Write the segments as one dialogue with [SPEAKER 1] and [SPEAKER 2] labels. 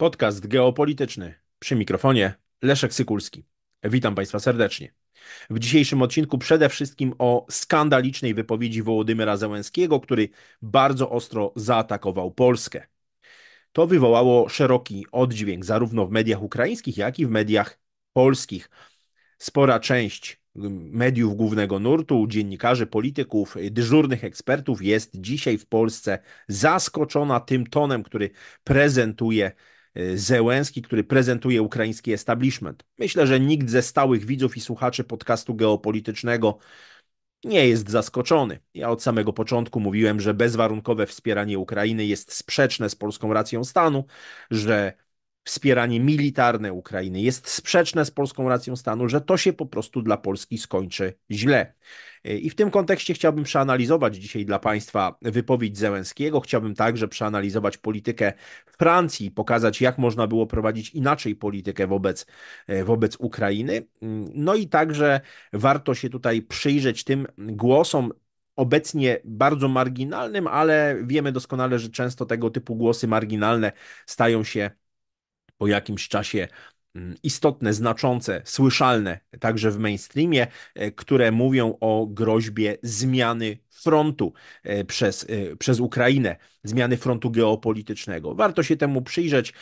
[SPEAKER 1] Podcast geopolityczny. Przy mikrofonie Leszek Sykulski. Witam Państwa serdecznie. W dzisiejszym odcinku przede wszystkim o skandalicznej wypowiedzi Wołodymyra Zełenskiego, który bardzo ostro zaatakował Polskę. To wywołało szeroki oddźwięk zarówno w mediach ukraińskich, jak i w mediach polskich. Spora część mm, mediów głównego nurtu, dziennikarzy, polityków, y, dyżurnych ekspertów jest dzisiaj w Polsce zaskoczona tym tonem, który prezentuje E, Zełęski, który prezentuje ukraiński establishment. Myślę, że nikt ze stałych widzów i słuchaczy podcastu geopolitycznego nie jest zaskoczony. Ja od samego początku mówiłem, że bezwarunkowe wspieranie Ukrainy jest sprzeczne z polską racją stanu, że wspieranie militarne Ukrainy jest sprzeczne z polską racją stanu, że to się po prostu dla Polski skończy źle. E, I w tym kontekście chciałbym przeanalizować dzisiaj dla Państwa wypowiedź Zełenskiego. Chciałbym także przeanalizować politykę Francji, pokazać, jak można było prowadzić inaczej politykę wobec, e, wobec Ukrainy. Mm, no i także warto się tutaj przyjrzeć tym głosom obecnie bardzo marginalnym, ale wiemy doskonale, że często tego typu głosy marginalne stają się po jakimś czasie mm, istotne, znaczące, słyszalne także w mainstreamie, e, które mówią o groźbie zmiany frontu e, przez, e, przez Ukrainę, zmiany frontu geopolitycznego. Warto się temu przyjrzeć,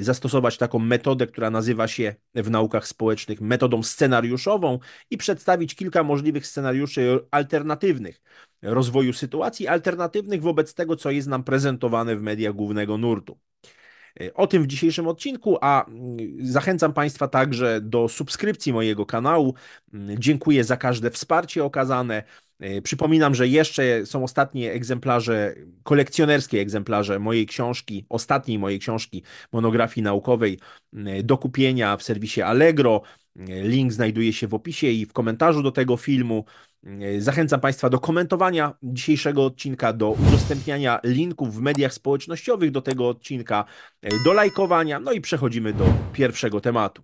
[SPEAKER 1] zastosować taką metodę, która nazywa się w naukach społecznych metodą scenariuszową i przedstawić kilka możliwych scenariuszy alternatywnych rozwoju sytuacji, alternatywnych wobec tego, co jest nam prezentowane w mediach głównego nurtu. Y, o tym w dzisiejszym odcinku, a mm, zachęcam Państwa także do subskrypcji mojego kanału. Mm, dziękuję za każde wsparcie okazane. Y, przypominam, że jeszcze są ostatnie egzemplarze, kolekcjonerskie egzemplarze mojej książki, ostatniej mojej książki monografii naukowej y, do kupienia w serwisie Allegro. Link znajduje się w opisie i w komentarzu do tego filmu. Zachęcam Państwa do komentowania dzisiejszego odcinka, do udostępniania linków w mediach społecznościowych do tego odcinka, do lajkowania. No i przechodzimy do pierwszego tematu.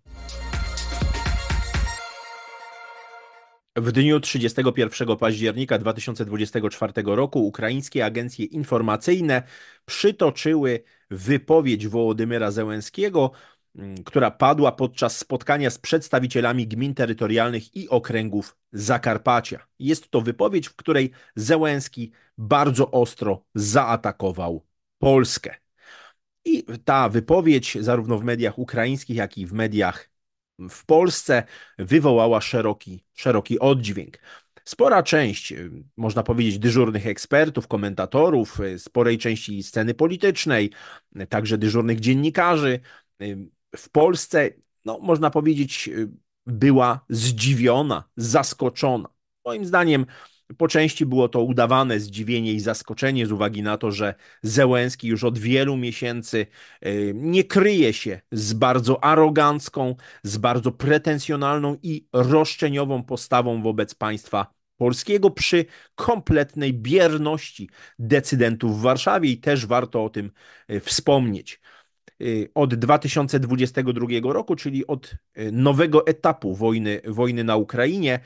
[SPEAKER 1] W dniu 31 października 2024 roku ukraińskie agencje informacyjne przytoczyły wypowiedź Wołodymyra Zełenskiego, Mm, która padła podczas spotkania z przedstawicielami gmin terytorialnych i okręgów Zakarpacia. Jest to wypowiedź, w której Zełęski bardzo ostro zaatakował Polskę. I ta wypowiedź, zarówno w mediach ukraińskich, jak i w mediach w Polsce, wywołała szeroki, szeroki oddźwięk. Spora część, y, można powiedzieć, dyżurnych ekspertów, komentatorów, y, sporej części sceny politycznej, y, także dyżurnych dziennikarzy, w Polsce, no, można powiedzieć, y, była zdziwiona, zaskoczona. Moim zdaniem, po części było to udawane zdziwienie i zaskoczenie z uwagi na to, że Zełęski już od wielu miesięcy y, nie kryje się z bardzo arogancką, z bardzo pretensjonalną i roszczeniową postawą wobec państwa polskiego przy kompletnej bierności decydentów w Warszawie i też warto o tym y, wspomnieć. Y, od 2022 roku, czyli od y, nowego etapu wojny, wojny na Ukrainie,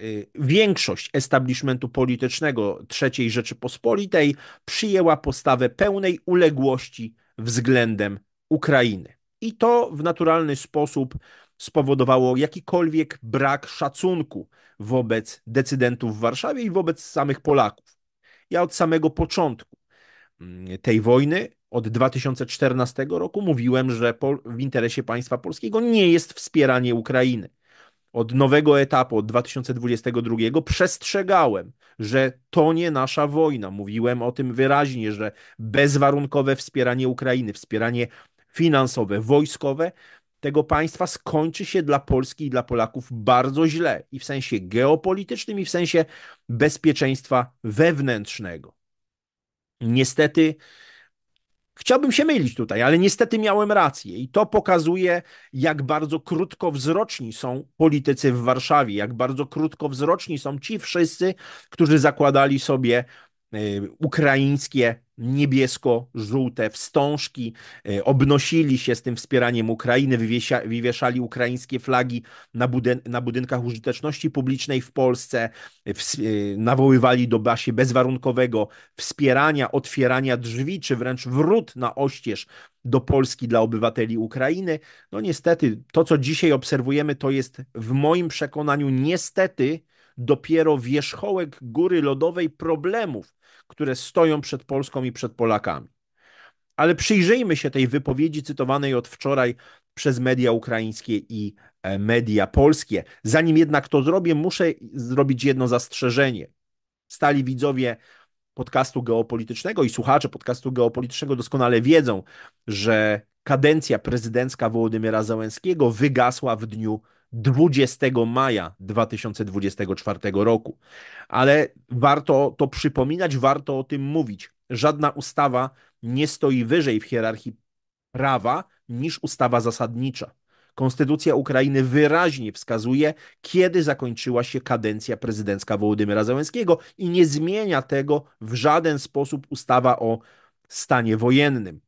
[SPEAKER 1] y, większość establishmentu politycznego III Rzeczypospolitej przyjęła postawę pełnej uległości względem Ukrainy. I to w naturalny sposób spowodowało jakikolwiek brak szacunku wobec decydentów w Warszawie i wobec samych Polaków. Ja od samego początku Mm, tej wojny od 2014 roku mówiłem, że w interesie państwa polskiego nie jest wspieranie Ukrainy. Od nowego etapu, od 2022 przestrzegałem, że to nie nasza wojna. Mówiłem o tym wyraźnie, że bezwarunkowe wspieranie Ukrainy, wspieranie finansowe, wojskowe tego państwa skończy się dla Polski i dla Polaków bardzo źle i w sensie geopolitycznym, i w sensie bezpieczeństwa wewnętrznego. Niestety, Chciałbym się mylić tutaj, ale niestety miałem rację i to pokazuje, jak bardzo krótkowzroczni są politycy w Warszawie, jak bardzo krótkowzroczni są ci wszyscy, którzy zakładali sobie E, ukraińskie niebiesko-żółte wstążki, e, obnosili się z tym wspieraniem Ukrainy, wywieszali ukraińskie flagi na, budyn na, budynkach użyteczności publicznej w Polsce, e, nawoływali do basie bezwarunkowego wspierania, otwierania drzwi, czy wręcz wrót na oścież do Polski dla obywateli Ukrainy. No niestety, to co dzisiaj obserwujemy, to jest w moim przekonaniu niestety dopiero wierzchołek góry lodowej problemów, które stoją przed Polską i przed Polakami. Ale przyjrzyjmy się tej wypowiedzi cytowanej od wczoraj przez media ukraińskie i e, media polskie. Zanim jednak to zrobię, muszę zrobić jedno zastrzeżenie. Stali widzowie podcastu geopolitycznego i słuchacze podcastu geopolitycznego doskonale wiedzą, że kadencja prezydencka Wołodymyra Załęskiego wygasła w dniu 20 maja 2024 roku. Ale warto to przypominać, warto o tym mówić. Żadna ustawa nie stoi wyżej w hierarchii prawa niż ustawa zasadnicza. Konstytucja Ukrainy wyraźnie wskazuje, kiedy zakończyła się kadencja prezydencka Wołodymyra Załęskiego i nie zmienia tego w żaden sposób ustawa o stanie wojennym.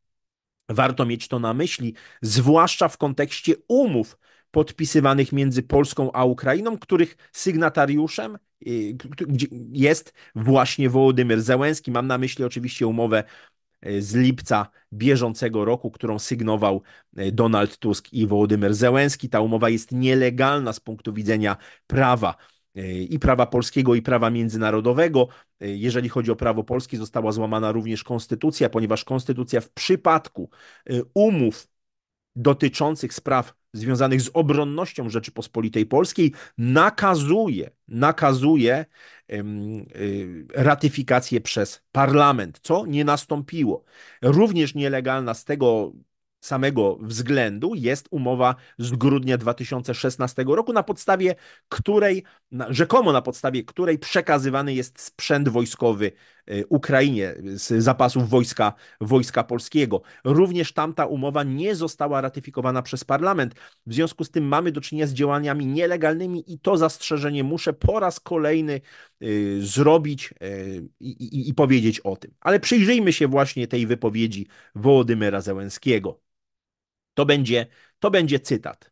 [SPEAKER 1] Warto mieć to na myśli, zwłaszcza w kontekście umów, podpisywanych między Polską a Ukrainą, których sygnatariuszem y, jest właśnie Wołodymyr Zełenski. Mam na myśli oczywiście umowę y, z lipca bieżącego roku, którą sygnował y, Donald Tusk i Wołodymyr Zełenski. Ta umowa jest nielegalna z punktu widzenia prawa i prawa polskiego, i prawa międzynarodowego. Jeżeli chodzi o prawo polskie, została złamana również konstytucja, ponieważ konstytucja w przypadku umów dotyczących spraw związanych z obronnością Rzeczypospolitej Polskiej nakazuje, nakazuje y, ratyfikację przez parlament, co nie nastąpiło. Również nielegalna z tego samego względu jest umowa z grudnia 2016 roku, na podstawie której, rzekomo na podstawie której przekazywany jest sprzęt wojskowy Y, Ukrainie z zapasów wojska, wojska polskiego. Również tamta umowa nie została ratyfikowana przez parlament. W związku z tym mamy do czynienia z działaniami nielegalnymi i to zastrzeżenie muszę po raz kolejny y, zrobić y, i, i, i powiedzieć o tym. Ale przyjrzyjmy się właśnie tej wypowiedzi Wołodymyra Zełenskiego. To będzie, to będzie cytat.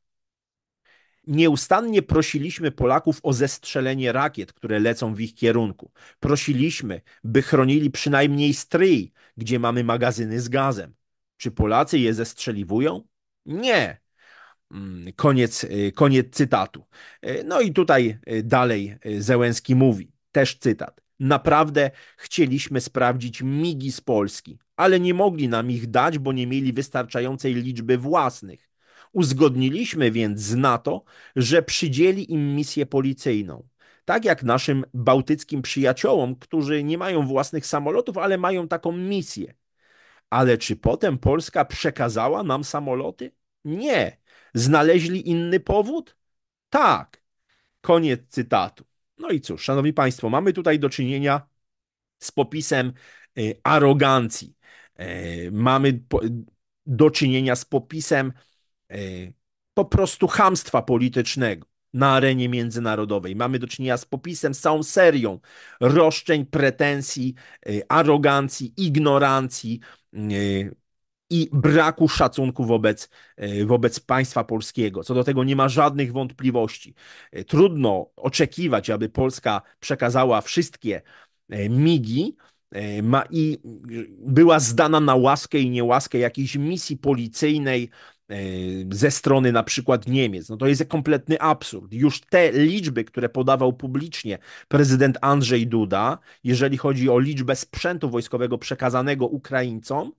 [SPEAKER 1] Nieustannie prosiliśmy Polaków o zestrzelenie rakiet, które lecą w ich kierunku. Prosiliśmy, by chronili przynajmniej stryj, gdzie mamy magazyny z gazem. Czy Polacy je zestrzeliwują? Nie. Mm, koniec, y, koniec cytatu. Y, no i tutaj y, dalej Zełenski mówi, też cytat. Naprawdę chcieliśmy sprawdzić migi z Polski, ale nie mogli nam ich dać, bo nie mieli wystarczającej liczby własnych. Uzgodniliśmy więc z NATO, że przydzieli im misję policyjną. Tak jak naszym bałtyckim przyjaciołom, którzy nie mają własnych samolotów, ale mają taką misję. Ale czy potem Polska przekazała nam samoloty? Nie. Znaleźli inny powód? Tak. Koniec cytatu. No i cóż, szanowni państwo, mamy tutaj do czynienia z popisem e, arogancji. E, mamy do czynienia z popisem E, po prostu hamstwa politycznego na arenie międzynarodowej. Mamy do czynienia z popisem, z całą serią roszczeń, pretensji, e, arogancji, ignorancji e, i braku szacunku wobec, wobec państwa polskiego. Co do tego nie ma żadnych wątpliwości. Trudno oczekiwać, aby Polska przekazała wszystkie migi, ma i była zdana na łaskę i niełaskę jakiejś misji policyjnej E, ze strony na przykład Niemiec. No to jest kompletny absurd. Już te liczby, które podawał publicznie prezydent Andrzej Duda, jeżeli chodzi o liczbę sprzętu wojskowego przekazanego Ukraińcom,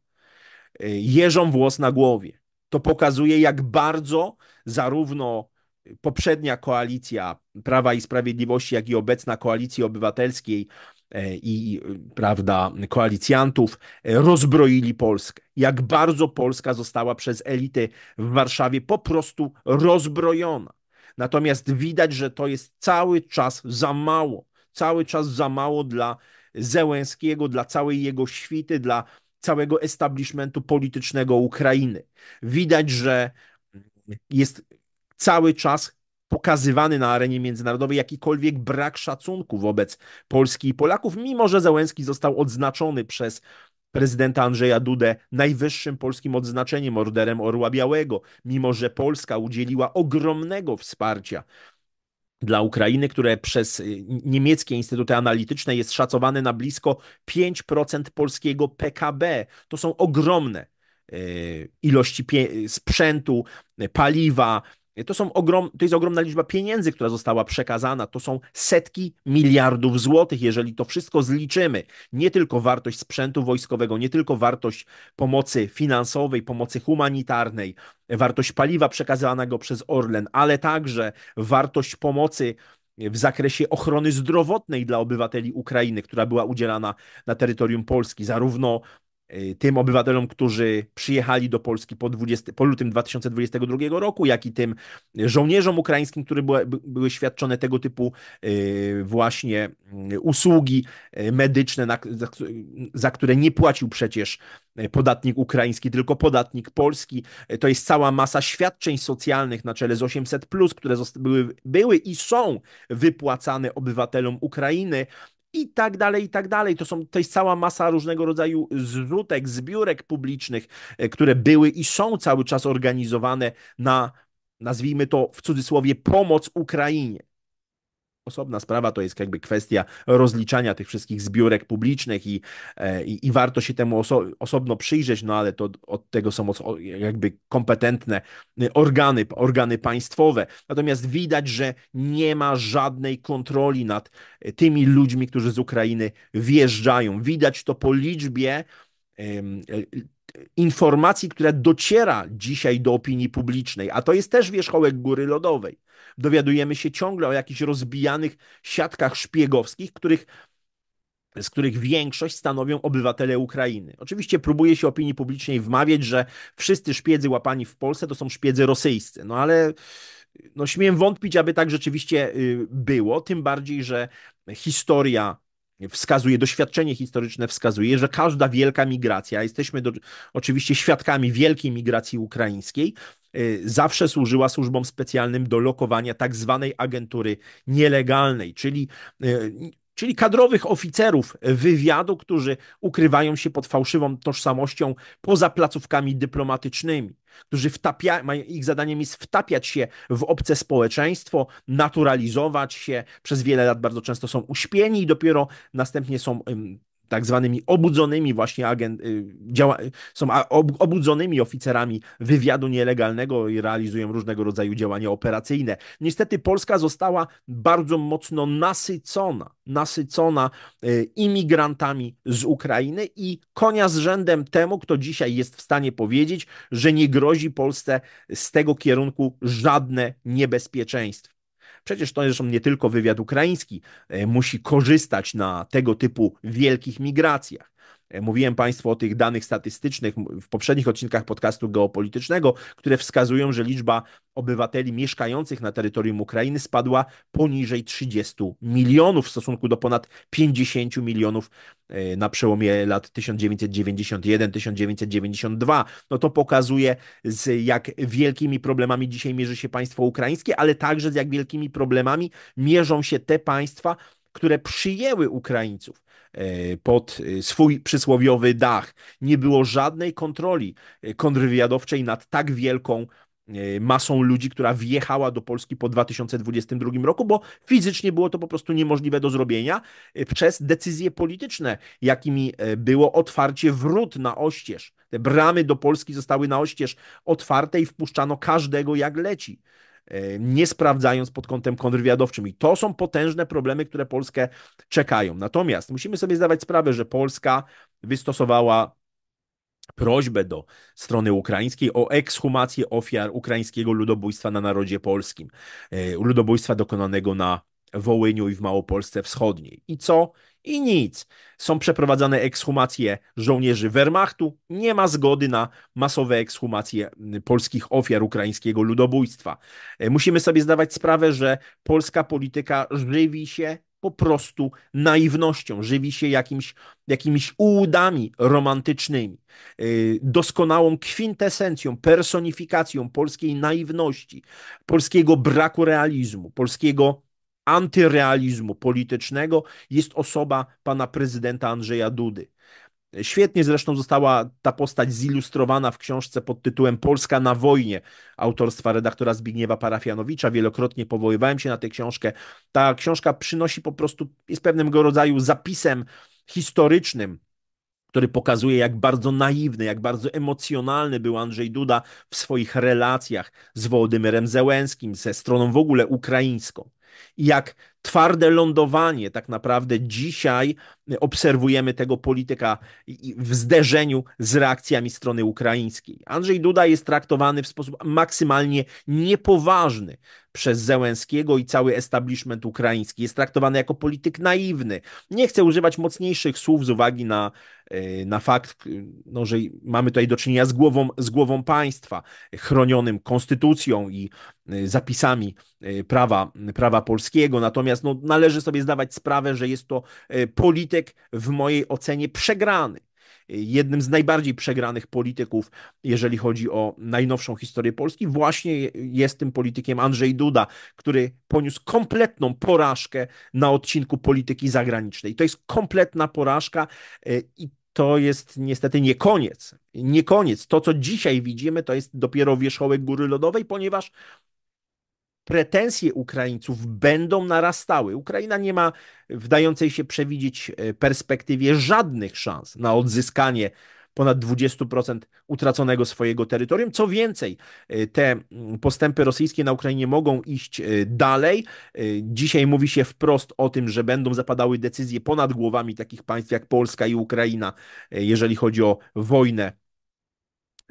[SPEAKER 1] e, jeżą włos na głowie. To pokazuje, jak bardzo zarówno poprzednia koalicja Prawa i Sprawiedliwości, jak i obecna koalicji obywatelskiej E, i prawda, koalicjantów, e, rozbroili Polskę. Jak bardzo Polska została przez elity w Warszawie po prostu rozbrojona. Natomiast widać, że to jest cały czas za mało. Cały czas za mało dla Zełęskiego, dla całej jego świty, dla całego establishmentu politycznego Ukrainy. Widać, że jest cały czas pokazywany na arenie międzynarodowej jakikolwiek brak szacunku wobec Polski i Polaków, mimo że Załęski został odznaczony przez prezydenta Andrzeja Dudę najwyższym polskim odznaczeniem orderem Orła Białego, mimo że Polska udzieliła ogromnego wsparcia dla Ukrainy, które przez y, niemieckie instytuty analityczne jest szacowane na blisko 5% polskiego PKB. To są ogromne y, ilości sprzętu, paliwa, to, są ogrom, to jest ogromna liczba pieniędzy, która została przekazana. To są setki miliardów złotych, jeżeli to wszystko zliczymy. Nie tylko wartość sprzętu wojskowego, nie tylko wartość pomocy finansowej, pomocy humanitarnej, wartość paliwa przekazanego przez Orlen, ale także wartość pomocy w zakresie ochrony zdrowotnej dla obywateli Ukrainy, która była udzielana na terytorium Polski, zarówno Y, tym obywatelom, którzy przyjechali do Polski po, 20, po lutym 2022 roku, jak i tym żołnierzom ukraińskim, które były, były świadczone tego typu y, właśnie y, usługi medyczne, za, za które nie płacił przecież podatnik ukraiński, tylko podatnik polski. To jest cała masa świadczeń socjalnych na czele z 800, które były, były i są wypłacane obywatelom Ukrainy i tak dalej, i tak dalej. To, są, to jest cała masa różnego rodzaju zrzutek, zbiórek publicznych, e, które były i są cały czas organizowane na, nazwijmy to w cudzysłowie, pomoc Ukrainie. Osobna sprawa to jest jakby kwestia rozliczania tych wszystkich zbiórek publicznych i, e, i, i warto się temu oso osobno przyjrzeć, no ale to od tego są jakby kompetentne y, organy, organy państwowe. Natomiast widać, że nie ma żadnej kontroli nad e, tymi ludźmi, którzy z Ukrainy wjeżdżają. Widać to po liczbie informacji, która dociera dzisiaj do opinii publicznej, a to jest też wierzchołek góry lodowej. Dowiadujemy się ciągle o jakichś rozbijanych siatkach szpiegowskich, których, z których większość stanowią obywatele Ukrainy. Oczywiście próbuje się opinii publicznej wmawiać, że wszyscy szpiedzy łapani w Polsce to są szpiedzy rosyjscy, no ale no śmiem wątpić, aby tak rzeczywiście y, było, tym bardziej, że historia wskazuje, doświadczenie historyczne wskazuje, że każda wielka migracja, jesteśmy do, oczywiście świadkami wielkiej migracji ukraińskiej, y, zawsze służyła służbom specjalnym do lokowania tak zwanej agentury nielegalnej, czyli y, czyli kadrowych oficerów wywiadu, którzy ukrywają się pod fałszywą tożsamością poza placówkami dyplomatycznymi, którzy wtapia, ich zadaniem jest wtapiać się w obce społeczeństwo, naturalizować się, przez wiele lat bardzo często są uśpieni i dopiero następnie są tak zwanymi obudzonymi właśnie agent, y, działa, są obudzonymi oficerami wywiadu nielegalnego i realizują różnego rodzaju działania operacyjne. Niestety Polska została bardzo mocno nasycona, nasycona y, imigrantami z Ukrainy i konia z rzędem temu, kto dzisiaj jest w stanie powiedzieć, że nie grozi Polsce z tego kierunku żadne niebezpieczeństwo. Przecież to zresztą nie tylko wywiad ukraiński e, musi korzystać na tego typu wielkich migracjach. E, mówiłem Państwu o tych danych statystycznych w poprzednich odcinkach podcastu geopolitycznego, które wskazują, że liczba obywateli mieszkających na terytorium Ukrainy spadła poniżej 30 milionów w stosunku do ponad 50 milionów e, na przełomie lat 1991-1992. No to pokazuje, z jak wielkimi problemami dzisiaj mierzy się państwo ukraińskie, ale także z jak wielkimi problemami mierzą się te państwa, które przyjęły Ukraińców. E, pod e, swój przysłowiowy dach. Nie było żadnej kontroli e, kontrwywiadowczej nad tak wielką masą ludzi, która wjechała do Polski po 2022 roku, bo fizycznie było to po prostu niemożliwe do zrobienia przez decyzje polityczne, jakimi było otwarcie wrót na oścież. Te bramy do Polski zostały na oścież otwarte i wpuszczano każdego jak leci. E, nie sprawdzając pod kątem kontrwywiadowczym. I to są potężne problemy, które Polskę czekają. Natomiast musimy sobie zdawać sprawę, że Polska wystosowała prośbę do strony ukraińskiej o ekshumację ofiar ukraińskiego ludobójstwa na narodzie polskim, e, ludobójstwa dokonanego na Wołyniu i w Małopolsce Wschodniej. I co i nic. Są przeprowadzane ekshumacje żołnierzy Wehrmachtu, nie ma zgody na masowe ekshumacje polskich ofiar ukraińskiego ludobójstwa. E, musimy sobie zdawać sprawę, że polska polityka żywi się po prostu naiwnością, żywi się jakimś, jakimiś ułudami romantycznymi, e, doskonałą kwintesencją, personifikacją polskiej naiwności, polskiego braku realizmu, polskiego antyrealizmu politycznego jest osoba pana prezydenta Andrzeja Dudy. Świetnie zresztą została ta postać zilustrowana w książce pod tytułem Polska na wojnie autorstwa redaktora Zbigniewa Parafianowicza. Wielokrotnie powoływałem się na tę książkę. Ta książka przynosi po prostu, jest pewnego rodzaju zapisem historycznym który pokazuje, jak bardzo naiwny, jak bardzo emocjonalny był Andrzej Duda w swoich relacjach z Wołodymyrem Zełęskim, ze stroną w ogóle ukraińską. I jak twarde lądowanie. Tak naprawdę dzisiaj obserwujemy tego polityka w zderzeniu z reakcjami strony ukraińskiej. Andrzej Duda jest traktowany w sposób maksymalnie niepoważny przez Zełenskiego i cały establishment ukraiński. Jest traktowany jako polityk naiwny. Nie chcę używać mocniejszych słów z uwagi na, e, na fakt, no, że mamy tutaj do czynienia z głową, z głową państwa, chronionym konstytucją i e, zapisami e, prawa, prawa polskiego. Natomiast Natomiast no, należy sobie zdawać sprawę, że jest to e, polityk w mojej ocenie przegrany e, jednym z najbardziej przegranych polityków, jeżeli chodzi o najnowszą historię Polski. Właśnie jest tym politykiem Andrzej Duda, który poniósł kompletną porażkę na odcinku polityki zagranicznej. To jest kompletna porażka e, i to jest niestety nie koniec. Nie koniec. To, co dzisiaj widzimy, to jest dopiero wierzchołek góry lodowej, ponieważ pretensje Ukraińców będą narastały. Ukraina nie ma w dającej się przewidzieć e, perspektywie żadnych szans na odzyskanie ponad 20% utraconego swojego terytorium. Co więcej, e, te postępy rosyjskie na Ukrainie mogą iść e, dalej. Dzisiaj mówi się wprost o tym, że będą zapadały decyzje ponad głowami takich państw jak Polska i Ukraina, jeżeli chodzi o wojnę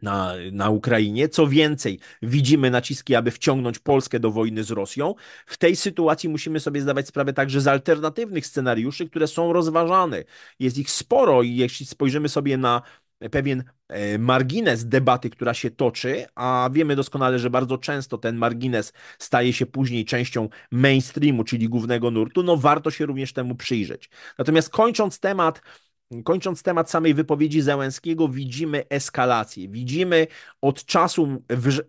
[SPEAKER 1] na, na Ukrainie. Co więcej, widzimy naciski, aby wciągnąć Polskę do wojny z Rosją. W tej sytuacji musimy sobie zdawać sprawę także z alternatywnych scenariuszy, które są rozważane. Jest ich sporo i jeśli spojrzymy sobie na pewien e, margines debaty, która się toczy, a wiemy doskonale, że bardzo często ten margines staje się później częścią mainstreamu, czyli głównego nurtu, no warto się również temu przyjrzeć. Natomiast kończąc temat Kończąc temat samej wypowiedzi Zełenskiego, widzimy eskalację. Widzimy od czasu,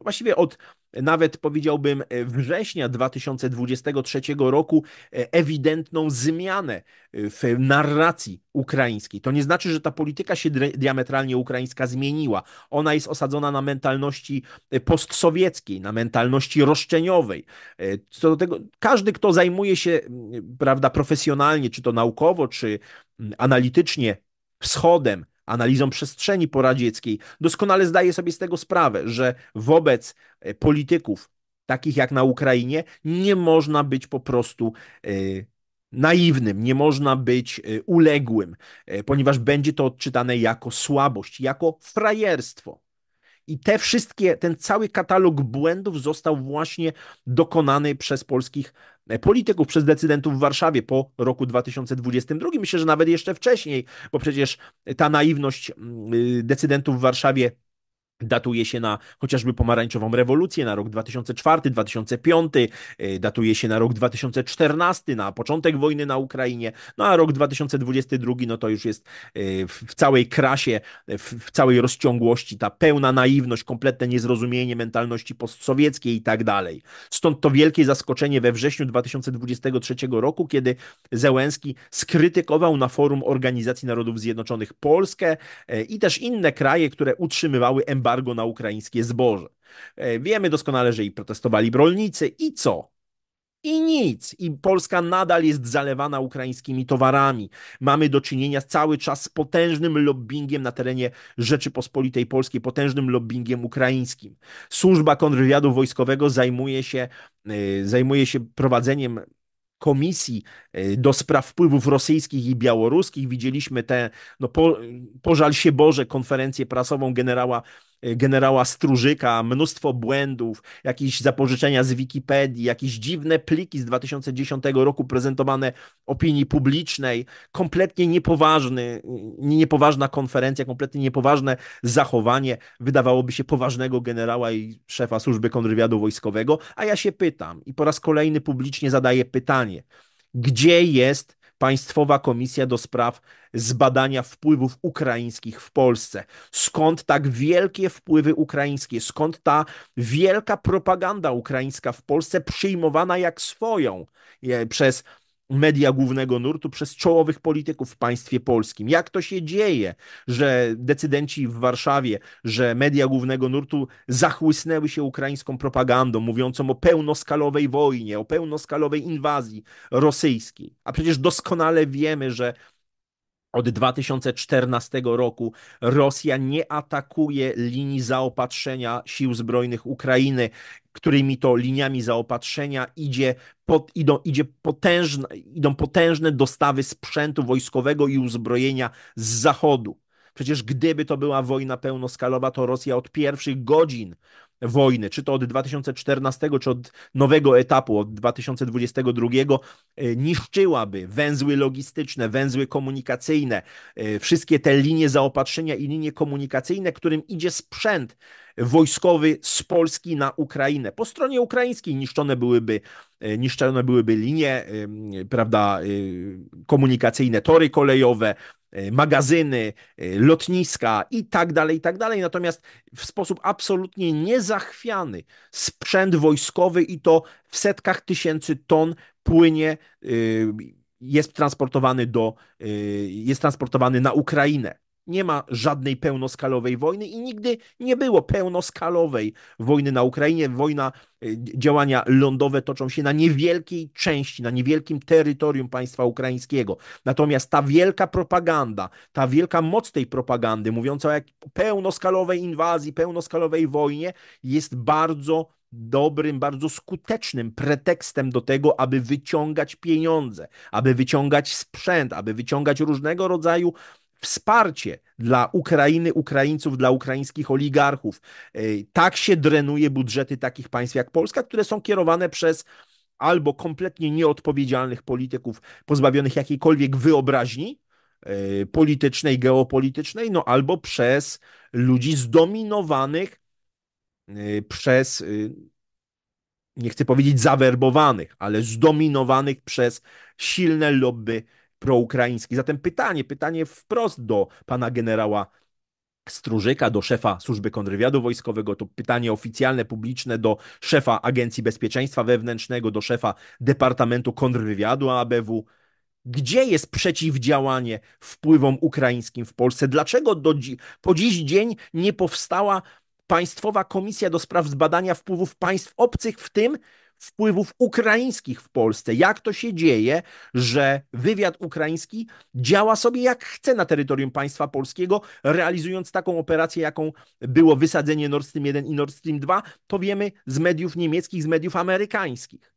[SPEAKER 1] właściwie od nawet powiedziałbym e, września 2023 roku e, ewidentną zmianę e, w narracji ukraińskiej. To nie znaczy, że ta polityka się diametralnie ukraińska zmieniła. Ona jest osadzona na mentalności postsowieckiej, na mentalności roszczeniowej. Co do tego, każdy, kto zajmuje się, prawda, profesjonalnie, czy to naukowo, czy analitycznie wschodem, analizą przestrzeni poradzieckiej, doskonale zdaje sobie z tego sprawę, że wobec e, polityków takich jak na Ukrainie nie można być po prostu e, naiwnym, nie można być e, uległym, ponieważ będzie to odczytane jako słabość, jako frajerstwo. I te wszystkie, ten cały katalog błędów został właśnie dokonany przez polskich E, polityków, przez decydentów w Warszawie po roku 2022. Myślę, że nawet jeszcze wcześniej, bo przecież ta naiwność mm, y, decydentów w Warszawie Datuje się na chociażby pomarańczową rewolucję, na rok 2004-2005, y, datuje się na rok 2014, na początek wojny na Ukrainie, no a rok 2022 no to już jest y, w całej krasie, y, w całej rozciągłości ta pełna naiwność, kompletne niezrozumienie mentalności postsowieckiej i tak dalej. Stąd to wielkie zaskoczenie we wrześniu 2023 roku, kiedy Zełenski skrytykował na forum Organizacji Narodów Zjednoczonych Polskę i też inne kraje, które utrzymywały embargo embargo na ukraińskie zboże. E, wiemy doskonale, że i protestowali rolnicy i co? I nic. I Polska nadal jest zalewana ukraińskimi towarami. Mamy do czynienia cały czas z potężnym lobbyingiem na terenie Rzeczypospolitej Polskiej, potężnym lobbyingiem ukraińskim. Służba kontrwywiadu wojskowego zajmuje się, e, zajmuje się prowadzeniem komisji e, do spraw wpływów rosyjskich i białoruskich. Widzieliśmy tę, no po, pożal się Boże, konferencję prasową generała generała Stróżyka, mnóstwo błędów, jakieś zapożyczenia z Wikipedii, jakieś dziwne pliki z 2010 roku prezentowane opinii publicznej, kompletnie niepoważny, niepoważna konferencja, kompletnie niepoważne zachowanie, wydawałoby się poważnego generała i szefa służby kontrwywiadu wojskowego, a ja się pytam i po raz kolejny publicznie zadaję pytanie, gdzie jest Państwowa Komisja do Spraw Zbadania Wpływów Ukraińskich w Polsce. Skąd tak wielkie wpływy ukraińskie, skąd ta wielka propaganda ukraińska w Polsce przyjmowana jak swoją e, przez media głównego nurtu przez czołowych polityków w państwie polskim. Jak to się dzieje, że decydenci w Warszawie, że media głównego nurtu zachłysnęły się ukraińską propagandą, mówiącą o pełnoskalowej wojnie, o pełnoskalowej inwazji rosyjskiej. A przecież doskonale wiemy, że od 2014 roku Rosja nie atakuje linii zaopatrzenia sił zbrojnych Ukrainy, którymi to liniami zaopatrzenia idzie, pod, idą, idzie potężne, idą potężne dostawy sprzętu wojskowego i uzbrojenia z zachodu. Przecież gdyby to była wojna pełnoskalowa, to Rosja od pierwszych godzin wojny, czy to od 2014, czy od nowego etapu, od 2022, e, niszczyłaby węzły logistyczne, węzły komunikacyjne, e, wszystkie te linie zaopatrzenia i linie komunikacyjne, którym idzie sprzęt wojskowy z Polski na Ukrainę. Po stronie ukraińskiej niszczone byłyby, e, niszczone byłyby linie e, prawda, e, komunikacyjne, tory kolejowe, magazyny, lotniska i tak dalej, i tak dalej. Natomiast w sposób absolutnie niezachwiany sprzęt wojskowy i to w setkach tysięcy ton płynie, jest transportowany do, jest transportowany na Ukrainę nie ma żadnej pełnoskalowej wojny i nigdy nie było pełnoskalowej wojny na Ukrainie. Wojna, y, działania lądowe toczą się na niewielkiej części, na niewielkim terytorium państwa ukraińskiego. Natomiast ta wielka propaganda, ta wielka moc tej propagandy, mówiąca o jak pełnoskalowej inwazji, pełnoskalowej wojnie, jest bardzo dobrym, bardzo skutecznym pretekstem do tego, aby wyciągać pieniądze, aby wyciągać sprzęt, aby wyciągać różnego rodzaju wsparcie dla Ukrainy, Ukraińców, dla ukraińskich oligarchów. E, tak się drenuje budżety takich państw jak Polska, które są kierowane przez albo kompletnie nieodpowiedzialnych polityków pozbawionych jakiejkolwiek wyobraźni e, politycznej, geopolitycznej, no albo przez ludzi zdominowanych e, przez nie chcę powiedzieć zawerbowanych, ale zdominowanych przez silne lobby proukraiński. Zatem pytanie, pytanie wprost do pana generała Strużyka, do szefa służby kontrwywiadu wojskowego, to pytanie oficjalne, publiczne do szefa Agencji Bezpieczeństwa Wewnętrznego, do szefa Departamentu Kontrwywiadu ABW. Gdzie jest przeciwdziałanie wpływom ukraińskim w Polsce? Dlaczego do, po dziś dzień nie powstała Państwowa Komisja do Spraw Zbadania Wpływów Państw Obcych, w tym wpływów ukraińskich w Polsce. Jak to się dzieje, że wywiad ukraiński działa sobie jak chce na terytorium państwa polskiego, realizując taką operację, jaką było wysadzenie Nord Stream 1 i Nord Stream 2, to wiemy z mediów niemieckich, z mediów amerykańskich.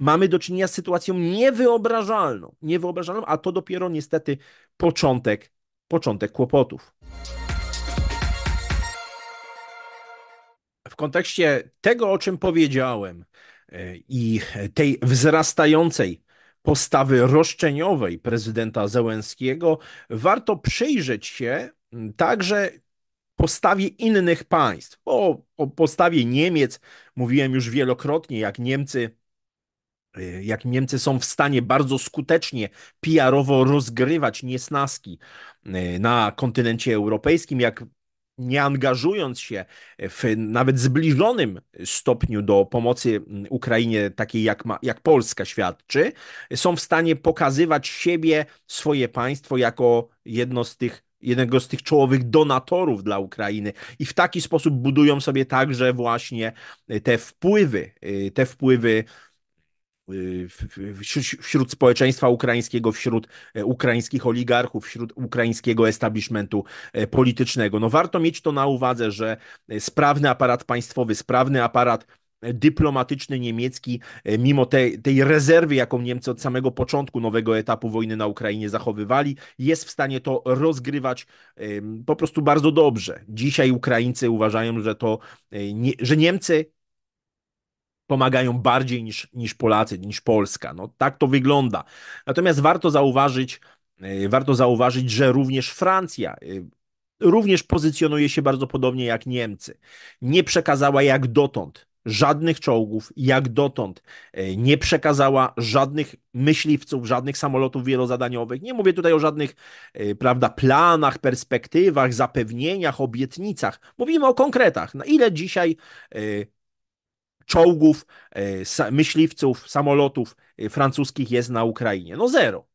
[SPEAKER 1] Mamy do czynienia z sytuacją niewyobrażalną, niewyobrażalną, a to dopiero niestety początek, początek kłopotów. w kontekście tego, o czym powiedziałem, E, i tej wzrastającej postawy roszczeniowej prezydenta Zełenskiego, warto przyjrzeć się także postawie innych państw. O, o postawie Niemiec mówiłem już wielokrotnie, jak Niemcy e, jak Niemcy są w stanie bardzo skutecznie PR-owo rozgrywać niesnaski e, na kontynencie europejskim, jak nie angażując się w nawet zbliżonym stopniu do pomocy mm, Ukrainie, takiej jak, ma, jak Polska świadczy, są w stanie pokazywać siebie, swoje państwo jako jedno z tych jednego z tych czołowych donatorów dla Ukrainy i w taki sposób budują sobie także właśnie te wpływy, y, te wpływy wśród społeczeństwa ukraińskiego, wśród e, ukraińskich oligarchów, wśród ukraińskiego establishmentu e, politycznego. No warto mieć to na uwadze, że e, sprawny aparat państwowy, sprawny aparat dyplomatyczny niemiecki, mimo tej, tej rezerwy, jaką Niemcy od samego początku nowego etapu wojny na Ukrainie zachowywali, jest w stanie to rozgrywać po prostu bardzo dobrze. Dzisiaj Ukraińcy uważają, że to, że Niemcy pomagają bardziej niż, niż Polacy, niż Polska. No, tak to wygląda. Natomiast warto zauważyć, e, warto zauważyć, że również Francja e, również pozycjonuje się bardzo podobnie jak Niemcy. Nie przekazała jak dotąd żadnych czołgów, jak dotąd e, nie przekazała żadnych myśliwców, żadnych samolotów wielozadaniowych. Nie mówię tutaj o żadnych prawda, planach, perspektywach, zapewnieniach, obietnicach. Mówimy o konkretach. Na ile dzisiaj czołgów, e, myśliwców, samolotów e, francuskich jest na Ukrainie. No zero.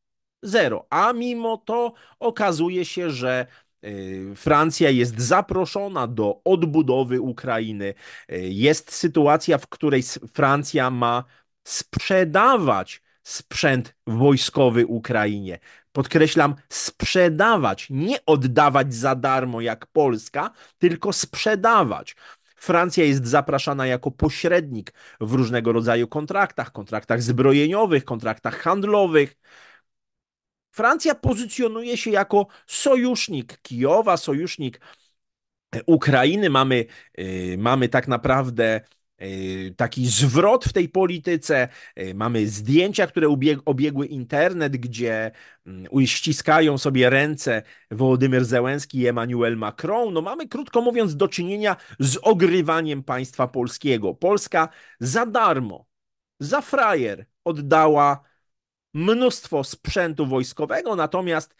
[SPEAKER 1] Zero. A mimo to okazuje się, że e, Francja jest zaproszona do odbudowy Ukrainy. Jest sytuacja, w której Francja ma sprzedawać sprzęt wojskowy Ukrainie. Podkreślam, sprzedawać, nie oddawać za darmo jak Polska, tylko sprzedawać. Francja jest zapraszana jako pośrednik w różnego rodzaju kontraktach, kontraktach zbrojeniowych, kontraktach handlowych. Francja pozycjonuje się jako sojusznik Kijowa, sojusznik Ukrainy. Mamy, yy, mamy tak naprawdę E, taki zwrot w tej polityce. E, mamy zdjęcia, które obiegły internet, gdzie mm, uściskają sobie ręce Wołodymyr Zełenski i Emmanuel Macron. No mamy, krótko mówiąc, do czynienia z ogrywaniem państwa polskiego. Polska za darmo, za frajer oddała mnóstwo sprzętu wojskowego, natomiast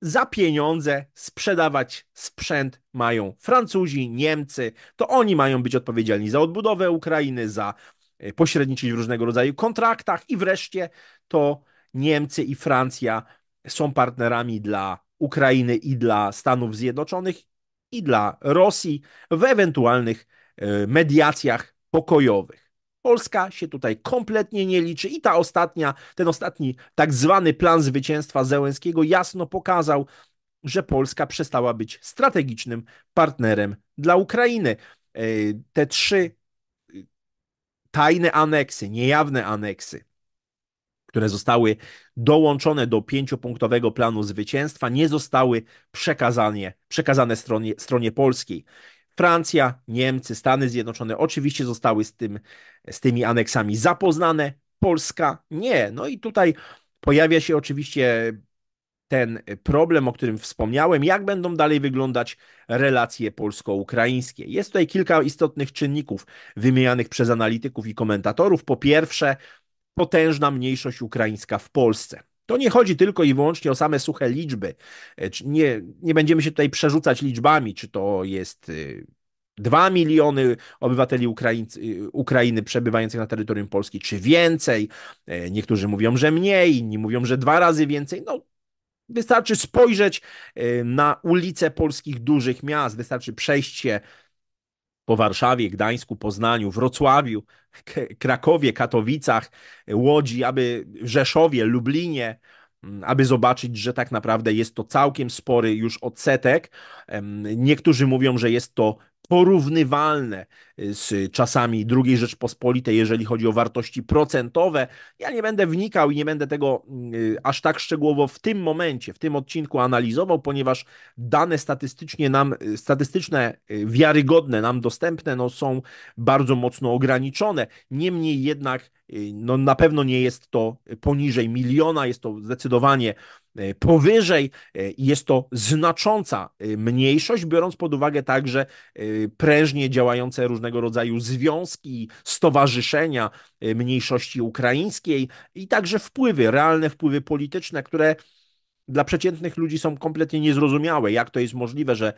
[SPEAKER 1] za pieniądze sprzedawać sprzęt mają Francuzi, Niemcy. To oni mają być odpowiedzialni za odbudowę Ukrainy, za e, pośredniczyć w różnego rodzaju kontraktach i wreszcie to Niemcy i Francja są partnerami dla Ukrainy i dla Stanów Zjednoczonych i dla Rosji w ewentualnych e, mediacjach pokojowych. Polska się tutaj kompletnie nie liczy i ta ostatnia, ten ostatni tak zwany plan zwycięstwa Zełęskiego jasno pokazał, że Polska przestała być strategicznym partnerem dla Ukrainy. E, te trzy y, tajne aneksy, niejawne aneksy, które zostały dołączone do pięciopunktowego planu zwycięstwa, nie zostały przekazane, przekazane stronie, stronie polskiej. Francja, Niemcy, Stany Zjednoczone oczywiście zostały z, tym, z tymi aneksami zapoznane, Polska nie. No i tutaj pojawia się oczywiście ten problem, o którym wspomniałem, jak będą dalej wyglądać relacje polsko-ukraińskie. Jest tutaj kilka istotnych czynników wymienianych przez analityków i komentatorów. Po pierwsze, potężna mniejszość ukraińska w Polsce. To nie chodzi tylko i wyłącznie o same suche liczby. E, nie, nie będziemy się tutaj przerzucać liczbami, czy to jest 2 y, miliony obywateli Ukraińcy, y, Ukrainy przebywających na terytorium Polski, czy więcej. E, niektórzy mówią, że mniej, inni mówią, że dwa razy więcej. No, wystarczy spojrzeć y, na ulice polskich dużych miast, wystarczy przejść się po Warszawie, Gdańsku, Poznaniu, Wrocławiu, Krakowie, Katowicach, Łodzi, aby Rzeszowie, Lublinie, mm, aby zobaczyć, że tak naprawdę jest to całkiem spory już odsetek. Niektórzy mówią, że jest to porównywalne y, z czasami II Rzeczpospolitej, jeżeli chodzi o wartości procentowe. Ja nie będę wnikał i nie będę tego mm, y, aż tak szczegółowo w tym momencie, w tym odcinku analizował, ponieważ dane statystycznie nam, y, statystyczne, wiarygodne nam dostępne no, są bardzo mocno ograniczone. Niemniej jednak no, na pewno nie jest to poniżej miliona, jest to zdecydowanie E, powyżej. E, jest to znacząca e, mniejszość, biorąc pod uwagę także prężnie działające różnego rodzaju związki, stowarzyszenia mniejszości ukraińskiej i także wpływy, realne wpływy polityczne, które dla przeciętnych ludzi są kompletnie niezrozumiałe, jak to jest możliwe, że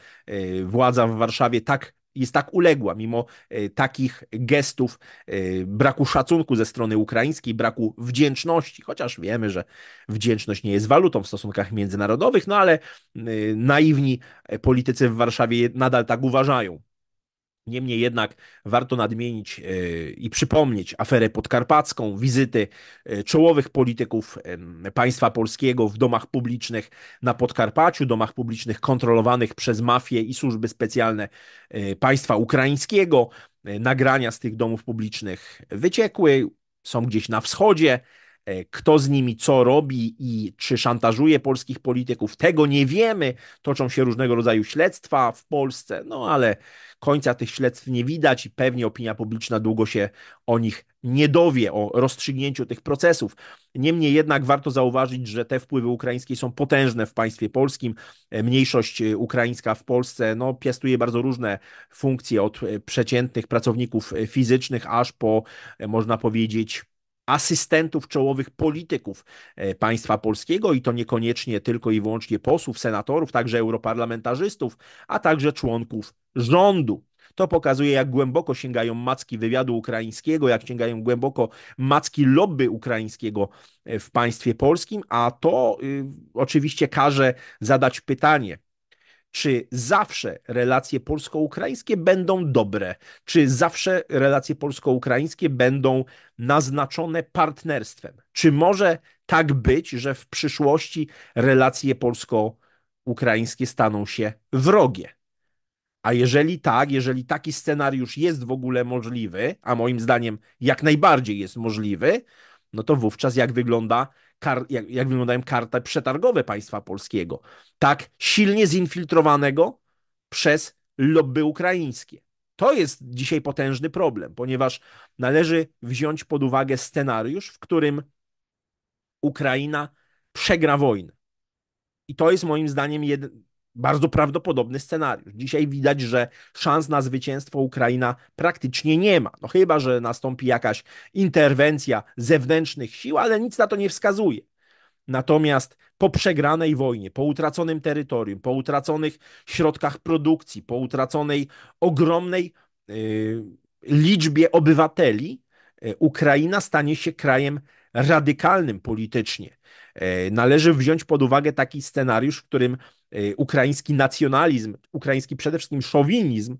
[SPEAKER 1] władza w Warszawie tak jest tak uległa, mimo e, takich gestów e, braku szacunku ze strony ukraińskiej, braku wdzięczności, chociaż wiemy, że wdzięczność nie jest walutą w stosunkach międzynarodowych, no ale e, naiwni politycy w Warszawie nadal tak uważają. Niemniej jednak warto nadmienić e, i przypomnieć aferę podkarpacką, wizyty e, czołowych polityków państwa polskiego w domach publicznych na Podkarpaciu, domach publicznych kontrolowanych przez mafię i służby specjalne e, państwa ukraińskiego. Nagrania z tych domów publicznych wyciekły, są gdzieś na wschodzie. E, kto z nimi co robi i czy szantażuje polskich polityków, tego nie wiemy. Toczą się różnego rodzaju śledztwa w Polsce, no ale końca tych śledztw nie widać i pewnie opinia publiczna długo się o nich nie dowie, o rozstrzygnięciu tych procesów. Niemniej jednak warto zauważyć, że te wpływy ukraińskie są potężne w państwie polskim. E, mniejszość e, ukraińska w Polsce no, piastuje bardzo różne funkcje, od przeciętnych pracowników fizycznych aż po, można powiedzieć, asystentów czołowych polityków e, państwa polskiego i to niekoniecznie tylko i wyłącznie posłów, senatorów, także europarlamentarzystów, a także członków rządu. To pokazuje, jak głęboko sięgają macki wywiadu ukraińskiego, jak sięgają głęboko macki lobby ukraińskiego e, w państwie polskim, a to y, oczywiście każe zadać pytanie, czy zawsze relacje polsko-ukraińskie będą dobre? Czy zawsze relacje polsko-ukraińskie będą naznaczone partnerstwem? Czy może tak być, że w przyszłości relacje polsko-ukraińskie staną się wrogie? A jeżeli tak, jeżeli taki scenariusz jest w ogóle możliwy, a moim zdaniem jak najbardziej jest możliwy, no to wówczas jak wygląda kar, jak, jak wyglądają karty przetargowe państwa polskiego, tak silnie zinfiltrowanego przez lobby ukraińskie. To jest dzisiaj potężny problem, ponieważ należy wziąć pod uwagę scenariusz, w którym Ukraina przegra wojnę. I to jest moim zdaniem jeden, bardzo prawdopodobny scenariusz. Dzisiaj widać, że szans na zwycięstwo Ukraina praktycznie nie ma. No chyba, że nastąpi jakaś interwencja zewnętrznych sił, ale nic na to nie wskazuje. Natomiast po przegranej wojnie, po utraconym terytorium, po utraconych środkach produkcji, po utraconej ogromnej y, liczbie obywateli, y, Ukraina stanie się krajem radykalnym politycznie. Y, należy wziąć pod uwagę taki scenariusz, w którym E, ukraiński nacjonalizm, ukraiński przede wszystkim szowinizm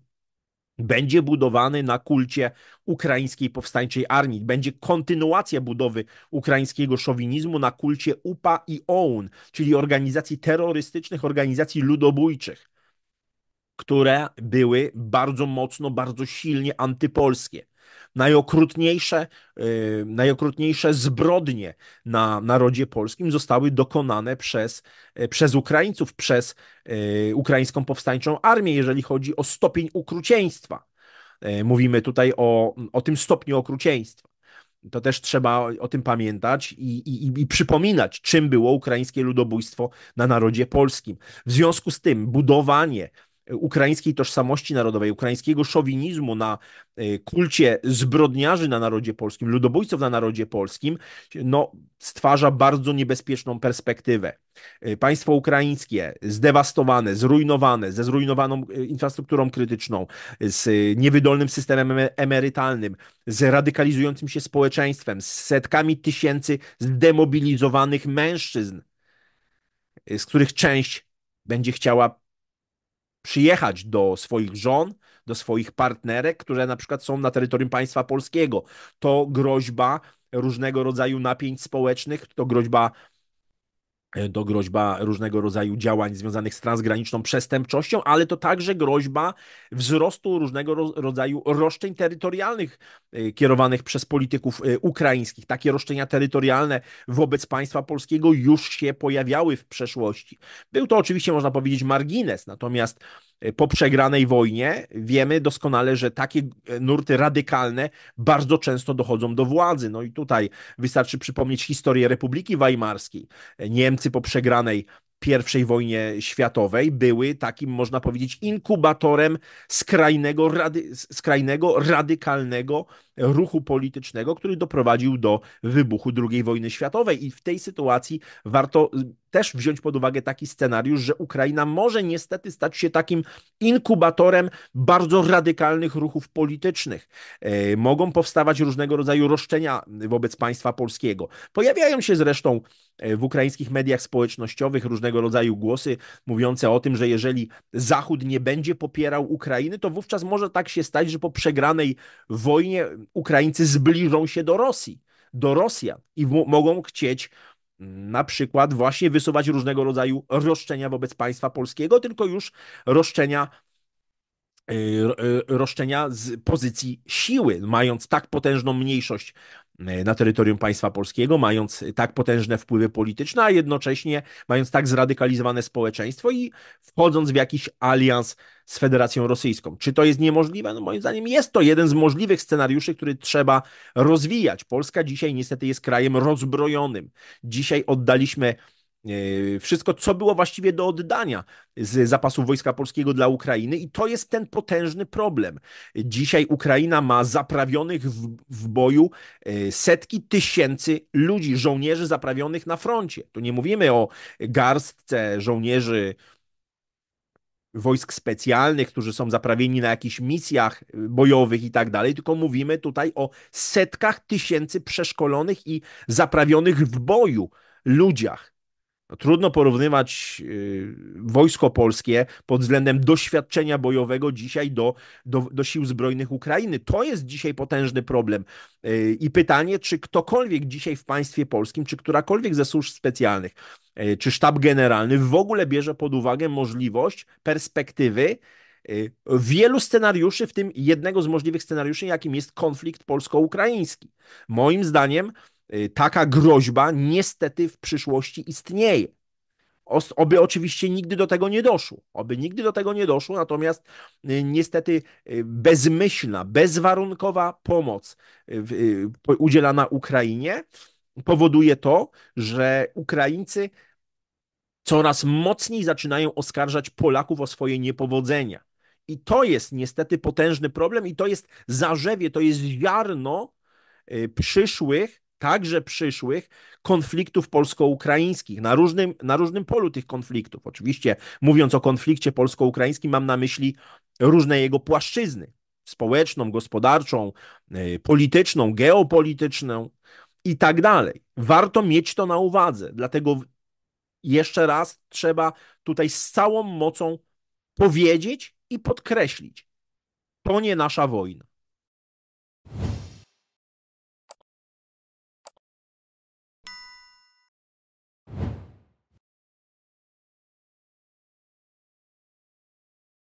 [SPEAKER 1] będzie budowany na kulcie ukraińskiej powstańczej armii. Będzie kontynuacja budowy ukraińskiego szowinizmu na kulcie UPA i OUN, czyli organizacji terrorystycznych, organizacji ludobójczych, które były bardzo mocno, bardzo silnie antypolskie najokrutniejsze, y, najokrutniejsze zbrodnie na narodzie polskim zostały dokonane przez, y, przez Ukraińców, przez y, ukraińską powstańczą armię, jeżeli chodzi o stopień okrucieństwa. Mówimy tutaj o, o tym stopniu okrucieństwa. To też trzeba o tym pamiętać i, i, i, przypominać, czym było ukraińskie ludobójstwo na narodzie polskim. W związku z tym budowanie ukraińskiej tożsamości narodowej, ukraińskiego szowinizmu, na y, kulcie zbrodniarzy na narodzie polskim, ludobójców na narodzie polskim, no, stwarza bardzo niebezpieczną perspektywę. Y, państwo ukraińskie zdewastowane, zrujnowane, ze zrujnowaną y, infrastrukturą krytyczną, z niewydolnym systemem emerytalnym, z radykalizującym się społeczeństwem, z setkami tysięcy zdemobilizowanych mężczyzn, z których część będzie chciała przyjechać do swoich żon, do swoich partnerek, które na przykład są na terytorium państwa polskiego. To groźba różnego rodzaju napięć społecznych, to groźba to e, groźba różnego rodzaju działań związanych z transgraniczną przestępczością, ale to także groźba wzrostu różnego rodzaju roszczeń terytorialnych e, kierowanych przez polityków e, ukraińskich. Takie roszczenia terytorialne wobec państwa polskiego już się pojawiały w przeszłości. Był to oczywiście, można powiedzieć, margines, natomiast Y, po przegranej wojnie wiemy doskonale, że takie e, nurty radykalne bardzo często dochodzą do władzy. No i tutaj wystarczy przypomnieć historię Republiki Weimarskiej. E, Niemcy po przegranej pierwszej wojnie światowej były takim, można powiedzieć, inkubatorem skrajnego, rady, skrajnego radykalnego ruchu politycznego, który doprowadził do wybuchu II wojny światowej. I w tej sytuacji warto y, też wziąć pod uwagę taki scenariusz, że Ukraina może niestety stać się takim inkubatorem bardzo radykalnych ruchów politycznych. E, mogą powstawać różnego rodzaju roszczenia wobec państwa polskiego. Pojawiają się zresztą e, w ukraińskich mediach społecznościowych różnego rodzaju głosy mówiące o tym, że jeżeli Zachód nie będzie popierał Ukrainy, to wówczas może tak się stać, że po przegranej wojnie Ukraińcy zbliżą się do Rosji, do Rosjan i mogą chcieć na przykład właśnie wysuwać różnego rodzaju roszczenia wobec państwa polskiego, tylko już roszczenia y, y, roszczenia z pozycji siły, mając tak potężną mniejszość E, na terytorium państwa polskiego, mając tak potężne wpływy polityczne, a jednocześnie mając tak zradykalizowane społeczeństwo i wchodząc w jakiś alians z Federacją Rosyjską. Czy to jest niemożliwe? No moim zdaniem jest to jeden z możliwych scenariuszy, który trzeba rozwijać. Polska dzisiaj niestety jest krajem rozbrojonym. Dzisiaj oddaliśmy E, wszystko, co było właściwie do oddania z zapasów Wojska Polskiego dla Ukrainy, i to jest ten potężny problem. Dzisiaj Ukraina ma zaprawionych w, w, boju e, setki tysięcy ludzi, żołnierzy zaprawionych na froncie. Tu nie mówimy o garstce żołnierzy wojsk specjalnych, którzy są zaprawieni na jakichś misjach e, bojowych i tak dalej, tylko mówimy tutaj o setkach tysięcy przeszkolonych i zaprawionych w boju ludziach no, trudno porównywać y, wojsko polskie pod względem doświadczenia bojowego dzisiaj do, do, do, sił zbrojnych Ukrainy. To jest dzisiaj potężny problem. Y, I pytanie, czy ktokolwiek dzisiaj w państwie polskim, czy którakolwiek ze służb specjalnych, y, czy sztab generalny w ogóle bierze pod uwagę możliwość perspektywy wielu scenariuszy, w tym jednego z możliwych scenariuszy, jakim jest konflikt polsko-ukraiński. Moim zdaniem Y, taka groźba niestety w przyszłości istnieje. Oby oczywiście nigdy do tego nie doszło. Oby nigdy do tego nie doszło, natomiast y, niestety y, bezmyślna, bezwarunkowa pomoc udzielana Ukrainie powoduje to, że Ukraińcy coraz mocniej zaczynają oskarżać Polaków o swoje niepowodzenia. I to jest niestety potężny problem, i to jest zarzewie, to jest ziarno przyszłych także przyszłych konfliktów polsko-ukraińskich, na różnym, na różnym polu tych konfliktów. Oczywiście, mówiąc o konflikcie polsko-ukraińskim, mam na myśli różne jego płaszczyzny społeczną, gospodarczą, y, polityczną, geopolityczną i tak dalej. Warto mieć to na uwadze, dlatego jeszcze raz trzeba tutaj z całą mocą powiedzieć i podkreślić: to nie nasza wojna.